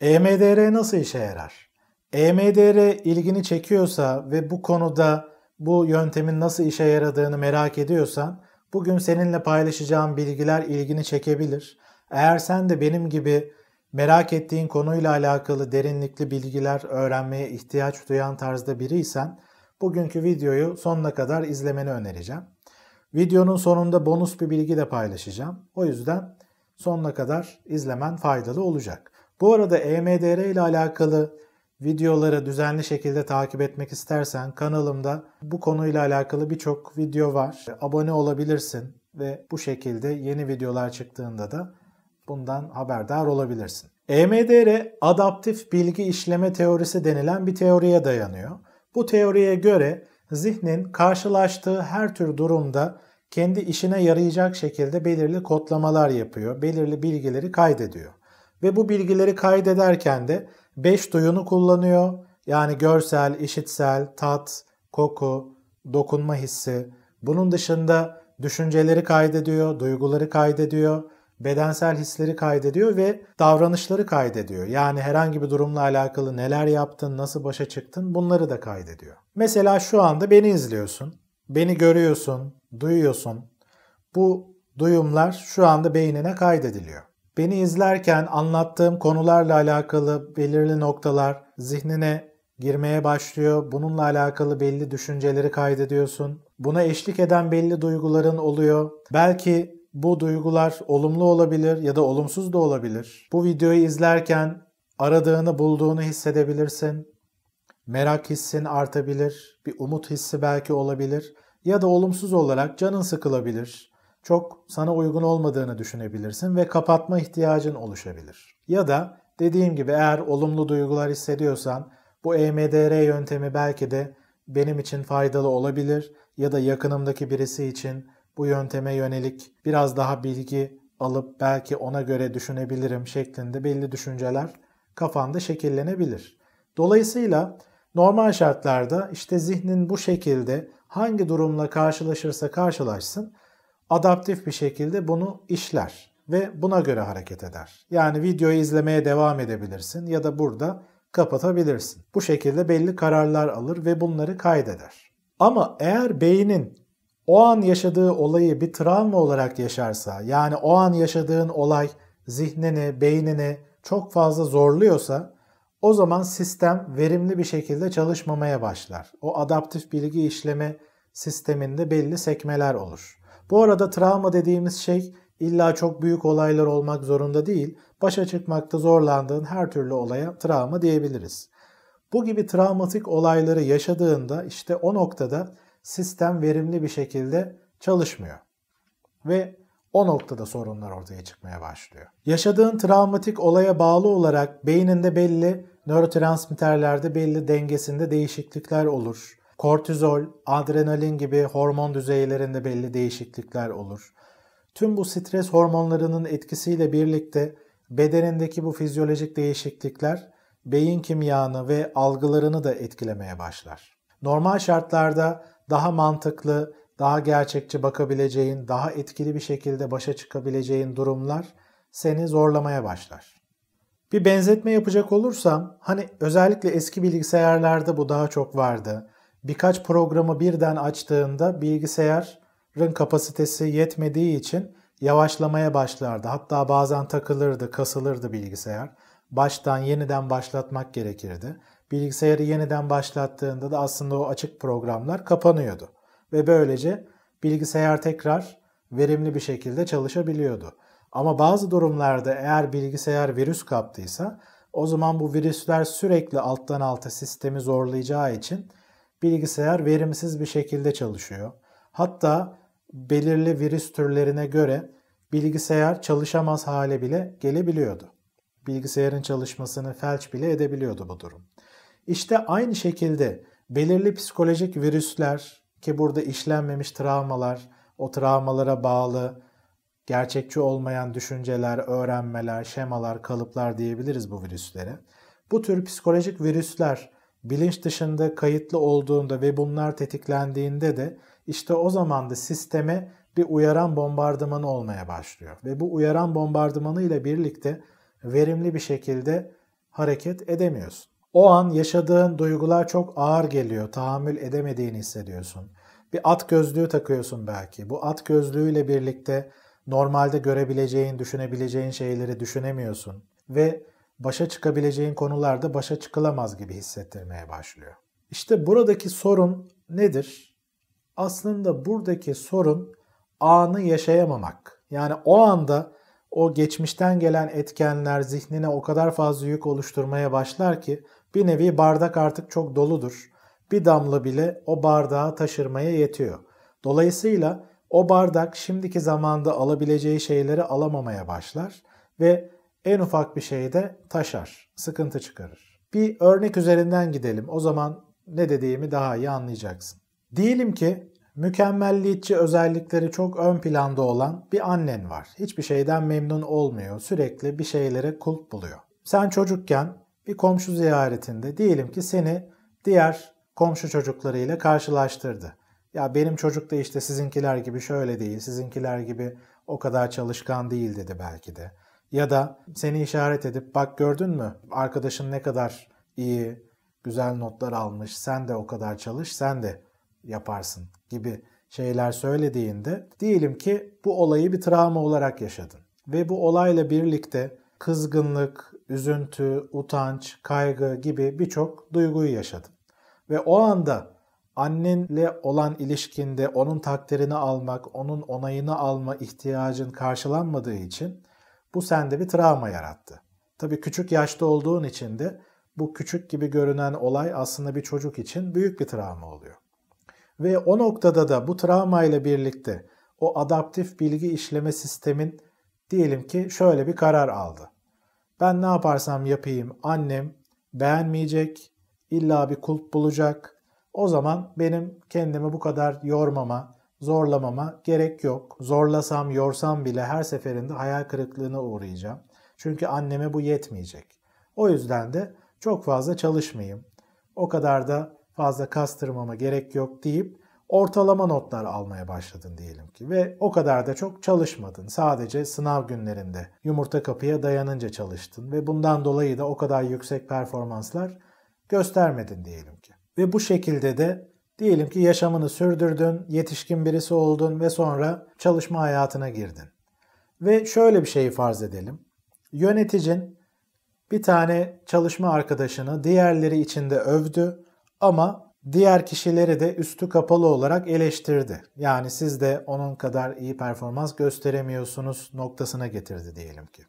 EMDR nasıl işe yarar? EMDR ilgini çekiyorsa ve bu konuda bu yöntemin nasıl işe yaradığını merak ediyorsan bugün seninle paylaşacağım bilgiler ilgini çekebilir. Eğer sen de benim gibi merak ettiğin konuyla alakalı derinlikli bilgiler öğrenmeye ihtiyaç duyan tarzda biriysen bugünkü videoyu sonuna kadar izlemeni önereceğim. Videonun sonunda bonus bir bilgi de paylaşacağım. O yüzden sonuna kadar izlemen faydalı olacak. Bu arada EMDR ile alakalı videoları düzenli şekilde takip etmek istersen kanalımda bu konuyla alakalı birçok video var. Abone olabilirsin ve bu şekilde yeni videolar çıktığında da bundan haberdar olabilirsin. EMDR adaptif bilgi işleme teorisi denilen bir teoriye dayanıyor. Bu teoriye göre zihnin karşılaştığı her tür durumda kendi işine yarayacak şekilde belirli kodlamalar yapıyor, belirli bilgileri kaydediyor. Ve bu bilgileri kaydederken de 5 duyunu kullanıyor. Yani görsel, işitsel, tat, koku, dokunma hissi. Bunun dışında düşünceleri kaydediyor, duyguları kaydediyor, bedensel hisleri kaydediyor ve davranışları kaydediyor. Yani herhangi bir durumla alakalı neler yaptın, nasıl başa çıktın bunları da kaydediyor. Mesela şu anda beni izliyorsun, beni görüyorsun, duyuyorsun. Bu duyumlar şu anda beynine kaydediliyor. Beni izlerken anlattığım konularla alakalı belirli noktalar zihnine girmeye başlıyor. Bununla alakalı belli düşünceleri kaydediyorsun. Buna eşlik eden belli duyguların oluyor. Belki bu duygular olumlu olabilir ya da olumsuz da olabilir. Bu videoyu izlerken aradığını bulduğunu hissedebilirsin. Merak hissin artabilir, bir umut hissi belki olabilir ya da olumsuz olarak canın sıkılabilir çok sana uygun olmadığını düşünebilirsin ve kapatma ihtiyacın oluşabilir. Ya da dediğim gibi eğer olumlu duygular hissediyorsan bu EMDR yöntemi belki de benim için faydalı olabilir ya da yakınımdaki birisi için bu yönteme yönelik biraz daha bilgi alıp belki ona göre düşünebilirim şeklinde belli düşünceler kafanda şekillenebilir. Dolayısıyla normal şartlarda işte zihnin bu şekilde hangi durumla karşılaşırsa karşılaşsın adaptif bir şekilde bunu işler ve buna göre hareket eder. Yani videoyu izlemeye devam edebilirsin ya da burada kapatabilirsin. Bu şekilde belli kararlar alır ve bunları kaydeder. Ama eğer beynin o an yaşadığı olayı bir travma olarak yaşarsa, yani o an yaşadığın olay zihnini, beynini çok fazla zorluyorsa o zaman sistem verimli bir şekilde çalışmamaya başlar. O adaptif bilgi işleme sisteminde belli sekmeler olur. Bu arada travma dediğimiz şey illa çok büyük olaylar olmak zorunda değil, başa çıkmakta zorlandığın her türlü olaya travma diyebiliriz. Bu gibi travmatik olayları yaşadığında işte o noktada sistem verimli bir şekilde çalışmıyor. Ve o noktada sorunlar ortaya çıkmaya başlıyor. Yaşadığın travmatik olaya bağlı olarak beyninde belli nörotransmitterlerde belli dengesinde değişiklikler olur. Kortizol, adrenalin gibi hormon düzeylerinde belli değişiklikler olur. Tüm bu stres hormonlarının etkisiyle birlikte bedenindeki bu fizyolojik değişiklikler beyin kimyanı ve algılarını da etkilemeye başlar. Normal şartlarda daha mantıklı, daha gerçekçi bakabileceğin, daha etkili bir şekilde başa çıkabileceğin durumlar seni zorlamaya başlar. Bir benzetme yapacak olursam, hani özellikle eski bilgisayarlarda bu daha çok vardı birkaç programı birden açtığında bilgisayarın kapasitesi yetmediği için yavaşlamaya başlardı. Hatta bazen takılırdı, kasılırdı bilgisayar. Baştan yeniden başlatmak gerekirdi. Bilgisayarı yeniden başlattığında da aslında o açık programlar kapanıyordu ve böylece bilgisayar tekrar verimli bir şekilde çalışabiliyordu. Ama bazı durumlarda eğer bilgisayar virüs kaptıysa o zaman bu virüsler sürekli alttan alta sistemi zorlayacağı için bilgisayar verimsiz bir şekilde çalışıyor. Hatta belirli virüs türlerine göre bilgisayar çalışamaz hale bile gelebiliyordu. Bilgisayarın çalışmasını felç bile edebiliyordu bu durum. İşte aynı şekilde belirli psikolojik virüsler ki burada işlenmemiş travmalar, o travmalara bağlı gerçekçi olmayan düşünceler, öğrenmeler, şemalar, kalıplar diyebiliriz bu virüslere. Bu tür psikolojik virüsler bilinç dışında kayıtlı olduğunda ve bunlar tetiklendiğinde de işte o zaman da sisteme bir uyaran bombardımanı olmaya başlıyor. Ve bu uyaran bombardımanı ile birlikte verimli bir şekilde hareket edemiyorsun. O an yaşadığın duygular çok ağır geliyor, tahammül edemediğini hissediyorsun. Bir at gözlüğü takıyorsun belki. Bu at gözlüğüyle birlikte normalde görebileceğin, düşünebileceğin şeyleri düşünemiyorsun. Ve başa çıkabileceğin konularda başa çıkılamaz gibi hissettirmeye başlıyor. İşte buradaki sorun nedir? Aslında buradaki sorun anı yaşayamamak. Yani o anda o geçmişten gelen etkenler zihnine o kadar fazla yük oluşturmaya başlar ki bir nevi bardak artık çok doludur. Bir damla bile o bardağı taşırmaya yetiyor. Dolayısıyla o bardak şimdiki zamanda alabileceği şeyleri alamamaya başlar ve en ufak bir şeyde taşar, sıkıntı çıkarır. Bir örnek üzerinden gidelim. O zaman ne dediğimi daha iyi anlayacaksın. Diyelim ki mükemmelliyetçi özellikleri çok ön planda olan bir annen var. Hiçbir şeyden memnun olmuyor. Sürekli bir şeylere kulp buluyor. Sen çocukken bir komşu ziyaretinde diyelim ki seni diğer komşu çocuklarıyla karşılaştırdı. Ya benim çocuk da işte sizinkiler gibi şöyle değil, sizinkiler gibi o kadar çalışkan değil dedi belki de ya da seni işaret edip bak gördün mü arkadaşın ne kadar iyi, güzel notlar almış, sen de o kadar çalış, sen de yaparsın gibi şeyler söylediğinde diyelim ki bu olayı bir travma olarak yaşadın ve bu olayla birlikte kızgınlık, üzüntü, utanç, kaygı gibi birçok duyguyu yaşadın. Ve o anda annenle olan ilişkinde onun takdirini almak, onun onayını alma ihtiyacın karşılanmadığı için bu sende bir travma yarattı. Tabii küçük yaşta olduğun için de bu küçük gibi görünen olay aslında bir çocuk için büyük bir travma oluyor. Ve o noktada da bu travma ile birlikte o adaptif bilgi işleme sistemin diyelim ki şöyle bir karar aldı. Ben ne yaparsam yapayım annem beğenmeyecek, illa bir kulp bulacak. O zaman benim kendimi bu kadar yormama, Zorlamama gerek yok. Zorlasam, yorsam bile her seferinde hayal kırıklığına uğrayacağım. Çünkü anneme bu yetmeyecek. O yüzden de çok fazla çalışmayayım. O kadar da fazla kastırmama gerek yok deyip ortalama notlar almaya başladın diyelim ki ve o kadar da çok çalışmadın. Sadece sınav günlerinde yumurta kapıya dayanınca çalıştın ve bundan dolayı da o kadar yüksek performanslar göstermedin diyelim ki. Ve bu şekilde de Diyelim ki yaşamını sürdürdün, yetişkin birisi oldun ve sonra çalışma hayatına girdin. Ve şöyle bir şeyi farz edelim. Yöneticin bir tane çalışma arkadaşını diğerleri içinde övdü ama diğer kişileri de üstü kapalı olarak eleştirdi. Yani siz de onun kadar iyi performans gösteremiyorsunuz noktasına getirdi diyelim ki.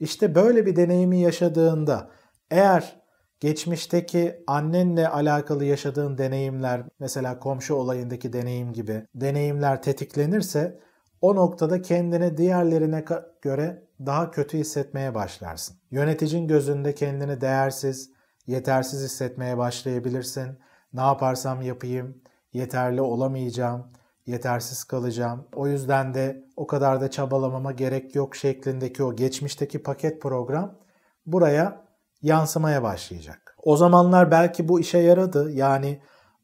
İşte böyle bir deneyimi yaşadığında eğer geçmişteki annenle alakalı yaşadığın deneyimler, mesela komşu olayındaki deneyim gibi deneyimler tetiklenirse o noktada kendini diğerlerine göre daha kötü hissetmeye başlarsın. Yöneticin gözünde kendini değersiz, yetersiz hissetmeye başlayabilirsin. Ne yaparsam yapayım, yeterli olamayacağım, yetersiz kalacağım. O yüzden de o kadar da çabalamama gerek yok şeklindeki o geçmişteki paket program buraya yansımaya başlayacak. O zamanlar belki bu işe yaradı. Yani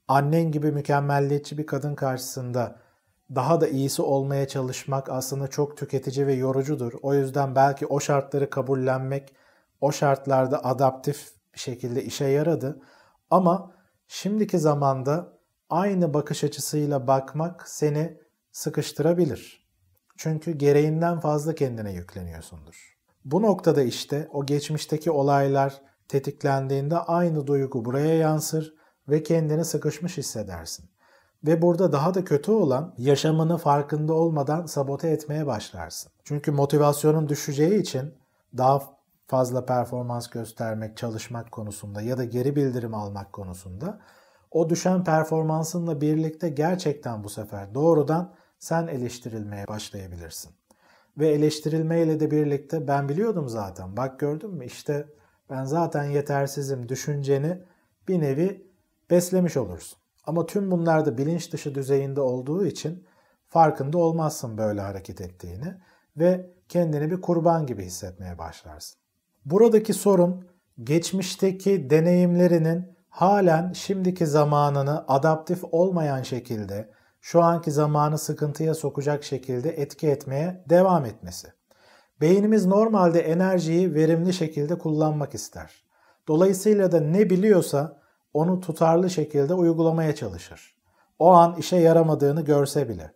annen gibi mükemmelliyetçi bir kadın karşısında daha da iyisi olmaya çalışmak aslında çok tüketici ve yorucudur. O yüzden belki o şartları kabullenmek, o şartlarda adaptif bir şekilde işe yaradı. Ama şimdiki zamanda aynı bakış açısıyla bakmak seni sıkıştırabilir. Çünkü gereğinden fazla kendine yükleniyorsundur. Bu noktada işte o geçmişteki olaylar tetiklendiğinde aynı duygu buraya yansır ve kendini sıkışmış hissedersin. Ve burada daha da kötü olan yaşamını farkında olmadan sabote etmeye başlarsın. Çünkü motivasyonun düşeceği için daha fazla performans göstermek, çalışmak konusunda ya da geri bildirim almak konusunda o düşen performansınla birlikte gerçekten bu sefer doğrudan sen eleştirilmeye başlayabilirsin ve eleştirilmeyle de birlikte ben biliyordum zaten. Bak gördün mü işte ben zaten yetersizim düşünceni bir nevi beslemiş olursun. Ama tüm bunlar da bilinç dışı düzeyinde olduğu için farkında olmazsın böyle hareket ettiğini ve kendini bir kurban gibi hissetmeye başlarsın. Buradaki sorun geçmişteki deneyimlerinin halen şimdiki zamanını adaptif olmayan şekilde şu anki zamanı sıkıntıya sokacak şekilde etki etmeye devam etmesi. Beynimiz normalde enerjiyi verimli şekilde kullanmak ister. Dolayısıyla da ne biliyorsa onu tutarlı şekilde uygulamaya çalışır. O an işe yaramadığını görse bile.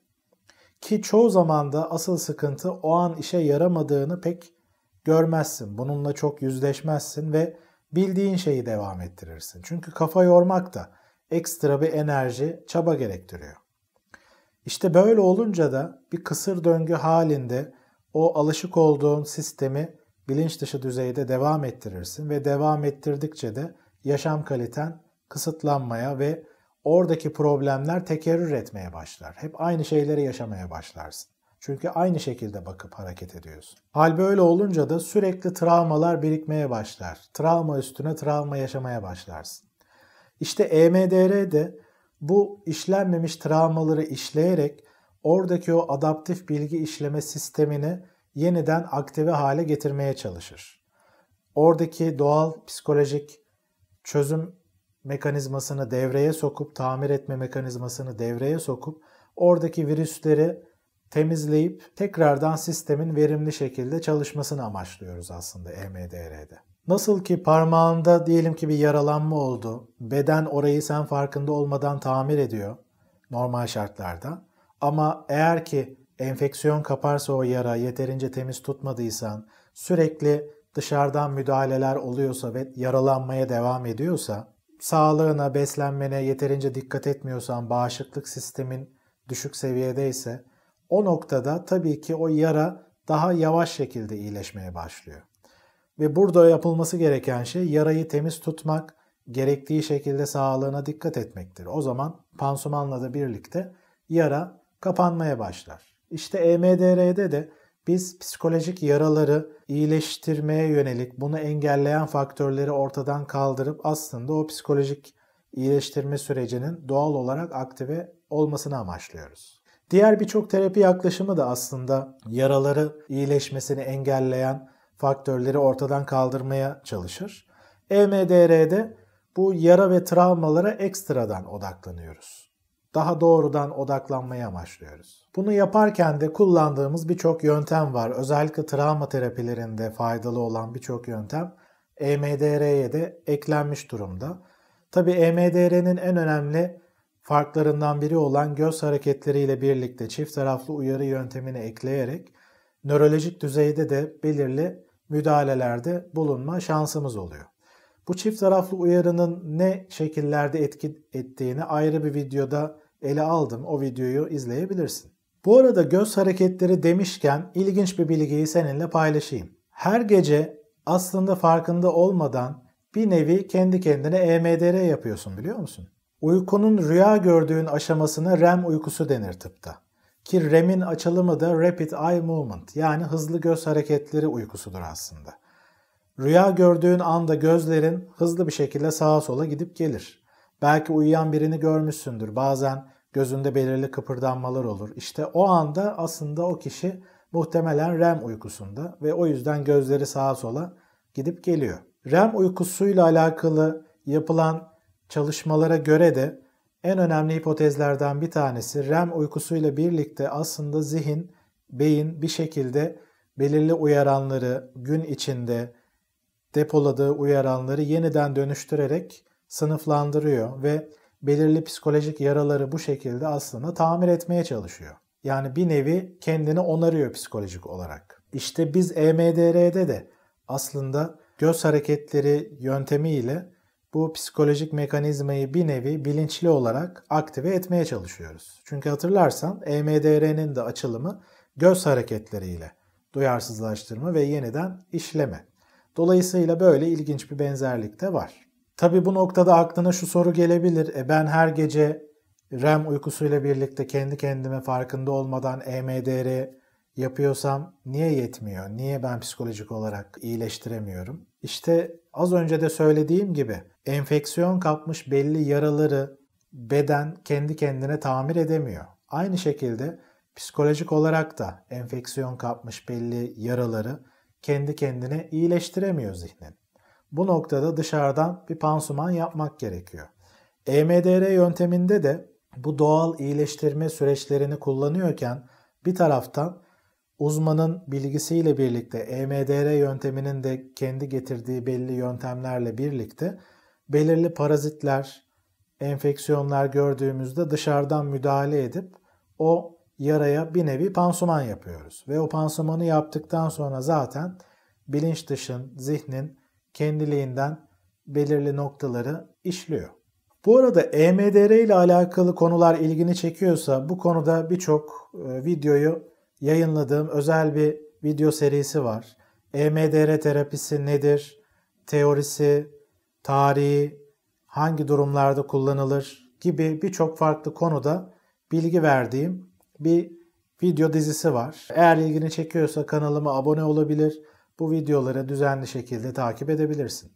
Ki çoğu zamanda asıl sıkıntı o an işe yaramadığını pek görmezsin. Bununla çok yüzleşmezsin ve bildiğin şeyi devam ettirirsin. Çünkü kafa yormak da ekstra bir enerji, çaba gerektiriyor. İşte böyle olunca da bir kısır döngü halinde o alışık olduğun sistemi bilinç dışı düzeyde devam ettirirsin ve devam ettirdikçe de yaşam kaliten kısıtlanmaya ve oradaki problemler tekerrür etmeye başlar. Hep aynı şeyleri yaşamaya başlarsın. Çünkü aynı şekilde bakıp hareket ediyorsun. Hal böyle olunca da sürekli travmalar birikmeye başlar. Travma üstüne travma yaşamaya başlarsın. İşte EMDR de bu işlenmemiş travmaları işleyerek oradaki o adaptif bilgi işleme sistemini yeniden aktive hale getirmeye çalışır. Oradaki doğal psikolojik çözüm mekanizmasını devreye sokup, tamir etme mekanizmasını devreye sokup, oradaki virüsleri temizleyip tekrardan sistemin verimli şekilde çalışmasını amaçlıyoruz aslında EMDR'de. Nasıl ki parmağında diyelim ki bir yaralanma oldu. Beden orayı sen farkında olmadan tamir ediyor normal şartlarda. Ama eğer ki enfeksiyon kaparsa o yara yeterince temiz tutmadıysan, sürekli dışarıdan müdahaleler oluyorsa ve yaralanmaya devam ediyorsa, sağlığına, beslenmene yeterince dikkat etmiyorsan, bağışıklık sistemin düşük seviyede ise o noktada tabii ki o yara daha yavaş şekilde iyileşmeye başlıyor. Ve burada yapılması gereken şey yarayı temiz tutmak, gerektiği şekilde sağlığına dikkat etmektir. O zaman pansumanla da birlikte yara kapanmaya başlar. İşte EMDR'de de biz psikolojik yaraları iyileştirmeye yönelik bunu engelleyen faktörleri ortadan kaldırıp aslında o psikolojik iyileştirme sürecinin doğal olarak aktive olmasını amaçlıyoruz. Diğer birçok terapi yaklaşımı da aslında yaraları iyileşmesini engelleyen faktörleri ortadan kaldırmaya çalışır. EMDR'de bu yara ve travmalara ekstradan odaklanıyoruz. Daha doğrudan odaklanmaya başlıyoruz. Bunu yaparken de kullandığımız birçok yöntem var. Özellikle travma terapilerinde faydalı olan birçok yöntem EMDR'ye de eklenmiş durumda. Tabi EMDR'nin en önemli farklarından biri olan göz hareketleriyle birlikte çift taraflı uyarı yöntemini ekleyerek nörolojik düzeyde de belirli müdahalelerde bulunma şansımız oluyor. Bu çift taraflı uyarının ne şekillerde etki ettiğini ayrı bir videoda ele aldım. O videoyu izleyebilirsin. Bu arada göz hareketleri demişken ilginç bir bilgiyi seninle paylaşayım. Her gece aslında farkında olmadan bir nevi kendi kendine EMDR yapıyorsun biliyor musun? Uykunun rüya gördüğün aşamasına REM uykusu denir tıpta. Ki REM'in açılımı da Rapid Eye Movement yani hızlı göz hareketleri uykusudur aslında. Rüya gördüğün anda gözlerin hızlı bir şekilde sağa sola gidip gelir. Belki uyuyan birini görmüşsündür. Bazen gözünde belirli kıpırdanmalar olur. İşte o anda aslında o kişi muhtemelen REM uykusunda ve o yüzden gözleri sağa sola gidip geliyor. REM uykusuyla alakalı yapılan çalışmalara göre de en önemli hipotezlerden bir tanesi REM uykusuyla birlikte aslında zihin, beyin bir şekilde belirli uyaranları gün içinde depoladığı uyaranları yeniden dönüştürerek sınıflandırıyor ve belirli psikolojik yaraları bu şekilde aslında tamir etmeye çalışıyor. Yani bir nevi kendini onarıyor psikolojik olarak. İşte biz EMDR'de de aslında göz hareketleri yöntemiyle bu psikolojik mekanizmayı bir nevi bilinçli olarak aktive etmeye çalışıyoruz. Çünkü hatırlarsan EMDR'nin de açılımı göz hareketleriyle duyarsızlaştırma ve yeniden işleme. Dolayısıyla böyle ilginç bir benzerlik de var. Tabi bu noktada aklına şu soru gelebilir. E ben her gece REM uykusuyla birlikte kendi kendime farkında olmadan EMDR yapıyorsam niye yetmiyor? Niye ben psikolojik olarak iyileştiremiyorum? İşte az önce de söylediğim gibi enfeksiyon kapmış belli yaraları beden kendi kendine tamir edemiyor. Aynı şekilde psikolojik olarak da enfeksiyon kapmış belli yaraları kendi kendine iyileştiremiyor zihnin. Bu noktada dışarıdan bir pansuman yapmak gerekiyor. EMDR yönteminde de bu doğal iyileştirme süreçlerini kullanıyorken bir taraftan Uzmanın bilgisiyle birlikte EMDR yönteminin de kendi getirdiği belli yöntemlerle birlikte belirli parazitler, enfeksiyonlar gördüğümüzde dışarıdan müdahale edip o yaraya bir nevi pansuman yapıyoruz. Ve o pansumanı yaptıktan sonra zaten bilinç dışın, zihnin kendiliğinden belirli noktaları işliyor. Bu arada EMDR ile alakalı konular ilgini çekiyorsa bu konuda birçok e, videoyu yayınladığım özel bir video serisi var. EMDR terapisi nedir? Teorisi, tarihi, hangi durumlarda kullanılır gibi birçok farklı konuda bilgi verdiğim bir video dizisi var. Eğer ilgini çekiyorsa kanalıma abone olabilir. Bu videoları düzenli şekilde takip edebilirsin.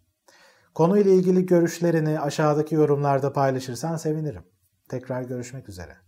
Konuyla ilgili görüşlerini aşağıdaki yorumlarda paylaşırsan sevinirim. Tekrar görüşmek üzere.